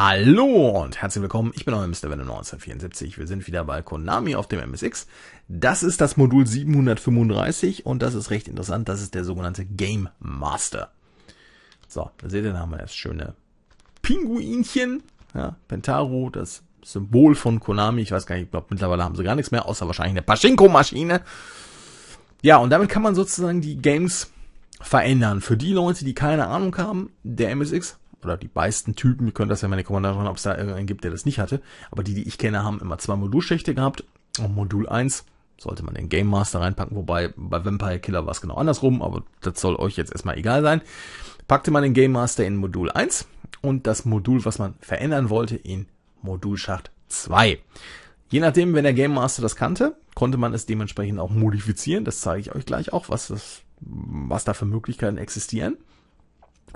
Hallo und herzlich willkommen, ich bin euer Mr. Venom 1974. Wir sind wieder bei Konami auf dem MSX. Das ist das Modul 735 und das ist recht interessant, das ist der sogenannte Game Master. So, da seht ihr, da haben wir das schöne Pinguinchen, ja, Pentaro, das Symbol von Konami. Ich weiß gar nicht, ich glaube mittlerweile haben sie gar nichts mehr, außer wahrscheinlich eine Pachinko-Maschine. Ja, und damit kann man sozusagen die Games verändern. Für die Leute, die keine Ahnung haben, der MSX oder die meisten Typen, ihr könnt das ja meine Kommentare ob es da irgendeinen gibt, der das nicht hatte, aber die, die ich kenne, haben immer zwei Modulschächte gehabt. Und Modul 1 sollte man den Game Master reinpacken, wobei bei Vampire Killer war es genau andersrum, aber das soll euch jetzt erstmal egal sein. Packte man den Game Master in Modul 1 und das Modul, was man verändern wollte, in Modulschacht 2. Je nachdem, wenn der Game Master das kannte, konnte man es dementsprechend auch modifizieren. Das zeige ich euch gleich auch, was, das, was da für Möglichkeiten existieren.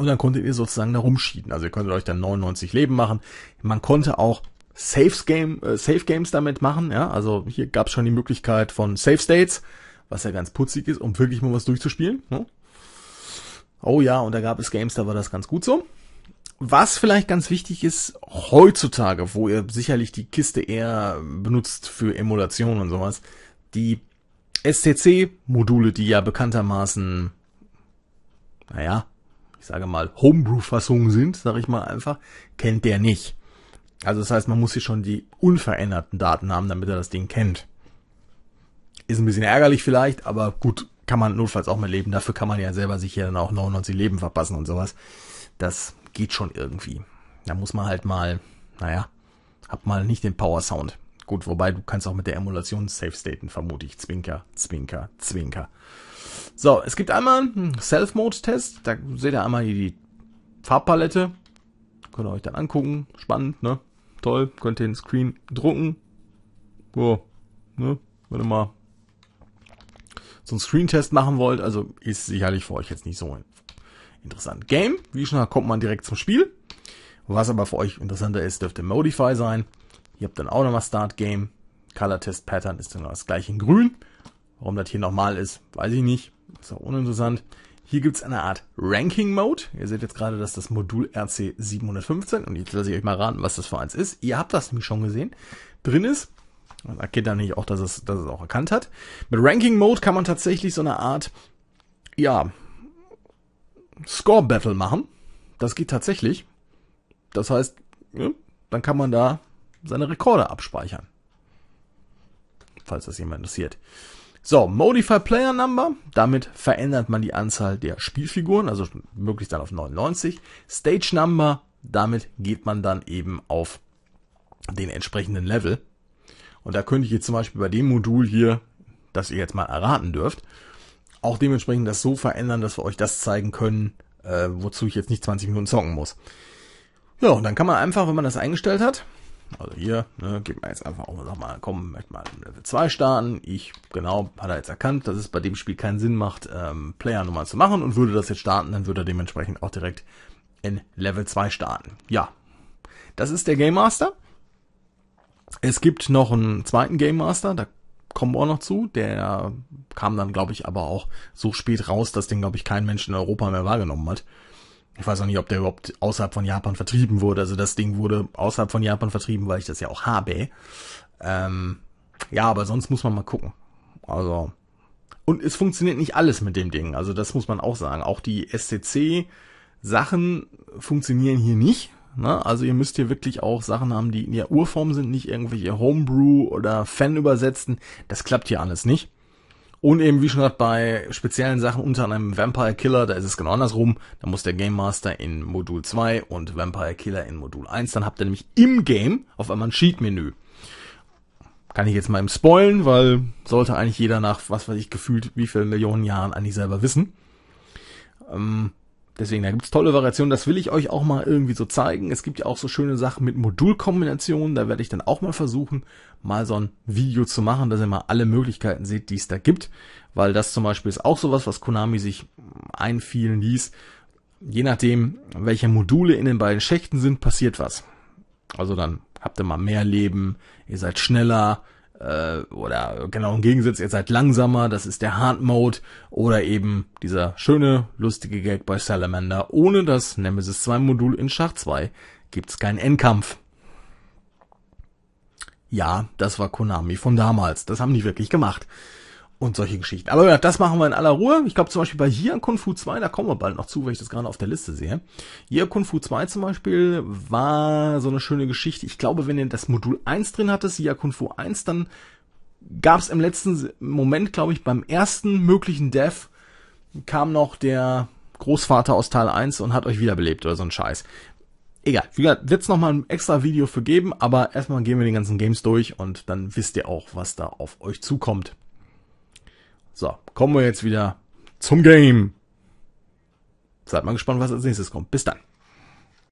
Und dann konntet ihr sozusagen da rumschieden. Also ihr könntet euch dann 99 Leben machen. Man konnte auch Saves Game, äh, Safe Games damit machen. Ja, also hier gab es schon die Möglichkeit von Safe States, was ja ganz putzig ist, um wirklich mal was durchzuspielen. Ne? Oh ja, und da gab es Games, da war das ganz gut so. Was vielleicht ganz wichtig ist, heutzutage, wo ihr sicherlich die Kiste eher benutzt für Emulation und sowas, die SCC-Module, die ja bekanntermaßen, naja, ich sage mal, Homebrew-Fassungen sind, sage ich mal einfach, kennt der nicht. Also das heißt, man muss hier schon die unveränderten Daten haben, damit er das Ding kennt. Ist ein bisschen ärgerlich vielleicht, aber gut, kann man notfalls auch mal leben. Dafür kann man ja selber sich ja dann auch 99 Leben verpassen und sowas. Das geht schon irgendwie. Da muss man halt mal, naja, hab mal nicht den Power Sound. Gut, wobei du kannst auch mit der Emulation safe staten, vermute ich. Zwinker, Zwinker, Zwinker. So, es gibt einmal einen Self-Mode-Test. Da seht ihr einmal hier die Farbpalette. Könnt ihr euch dann angucken. Spannend, ne? Toll. Könnt ihr den Screen drucken. So, ne? Wenn ihr mal. So einen Screen-Test machen wollt, also ist sicherlich für euch jetzt nicht so interessant. Game, wie schon kommt man direkt zum Spiel. Was aber für euch interessanter ist, dürfte Modify sein. Ihr habt dann auch nochmal Start Game. Color Test Pattern ist dann das gleiche in grün. Warum das hier nochmal ist, weiß ich nicht. Ist auch uninteressant. Hier gibt's eine Art Ranking Mode. Ihr seht jetzt gerade, dass das Modul RC 715 und jetzt lasse ich euch mal raten, was das für eins ist. Ihr habt das nämlich schon gesehen. Drin ist. Man erkennt dann nicht auch, dass es, dass es auch erkannt hat. Mit Ranking Mode kann man tatsächlich so eine Art, ja, Score Battle machen. Das geht tatsächlich. Das heißt, ja, dann kann man da seine Rekorde abspeichern. Falls das jemand interessiert. So, Modify Player Number. Damit verändert man die Anzahl der Spielfiguren, also möglichst dann auf 99. Stage Number. Damit geht man dann eben auf den entsprechenden Level. Und da könnte ich jetzt zum Beispiel bei dem Modul hier, das ihr jetzt mal erraten dürft, auch dementsprechend das so verändern, dass wir euch das zeigen können, äh, wozu ich jetzt nicht 20 Minuten zocken muss. Ja, und dann kann man einfach, wenn man das eingestellt hat, also hier, ne, geht man jetzt einfach auch nochmal, komm, möchte mal Level 2 starten. Ich, genau, hat er jetzt erkannt, dass es bei dem Spiel keinen Sinn macht, ähm, Player Nummer zu machen und würde das jetzt starten, dann würde er dementsprechend auch direkt in Level 2 starten. Ja, das ist der Game Master. Es gibt noch einen zweiten Game Master, da kommen wir auch noch zu. Der kam dann, glaube ich, aber auch so spät raus, dass den, glaube ich, kein Mensch in Europa mehr wahrgenommen hat ich weiß auch nicht, ob der überhaupt außerhalb von Japan vertrieben wurde. Also das Ding wurde außerhalb von Japan vertrieben, weil ich das ja auch habe. Ähm, ja, aber sonst muss man mal gucken. Also. Und es funktioniert nicht alles mit dem Ding. Also das muss man auch sagen. Auch die SCC-Sachen funktionieren hier nicht. Ne? Also ihr müsst hier wirklich auch Sachen haben, die in der Urform sind, nicht irgendwelche Homebrew oder Fan-Übersetzten. Das klappt hier alles nicht. Und eben, wie schon gesagt, bei speziellen Sachen unter einem Vampire Killer, da ist es genau andersrum. Da muss der Game Master in Modul 2 und Vampire Killer in Modul 1. Dann habt ihr nämlich im Game auf einmal ein Sheet-Menü. Kann ich jetzt mal im Spoilen, weil sollte eigentlich jeder nach, was weiß ich, gefühlt wie viele Millionen Jahren eigentlich selber wissen. Ähm, Deswegen, da gibt es tolle Variationen, das will ich euch auch mal irgendwie so zeigen. Es gibt ja auch so schöne Sachen mit Modulkombinationen, da werde ich dann auch mal versuchen, mal so ein Video zu machen, dass ihr mal alle Möglichkeiten seht, die es da gibt. Weil das zum Beispiel ist auch sowas, was Konami sich einfielen ließ. Je nachdem, welche Module in den beiden Schächten sind, passiert was. Also dann habt ihr mal mehr Leben, ihr seid schneller, äh, oder genau im Gegensatz, ihr seid langsamer, das ist der Hard Mode oder eben dieser schöne, lustige Gag bei Salamander. Ohne das Nemesis 2 Modul in Schach 2 gibt's keinen Endkampf. Ja, das war Konami von damals. Das haben die wirklich gemacht und solche Geschichten. Aber ja, das machen wir in aller Ruhe. Ich glaube zum Beispiel bei hier Kung Fu 2, da kommen wir bald noch zu, weil ich das gerade auf der Liste sehe. Hier Kung Fu 2 zum Beispiel war so eine schöne Geschichte. Ich glaube, wenn ihr das Modul 1 drin hattet, hier Kung Fu 1, dann gab es im letzten Moment, glaube ich, beim ersten möglichen Death kam noch der Großvater aus Teil 1 und hat euch wiederbelebt oder so ein Scheiß. Egal, wie gesagt, wird's nochmal ein extra Video für geben, aber erstmal gehen wir den ganzen Games durch und dann wisst ihr auch, was da auf euch zukommt. So, kommen wir jetzt wieder zum Game. Seid mal gespannt, was als nächstes kommt. Bis dann.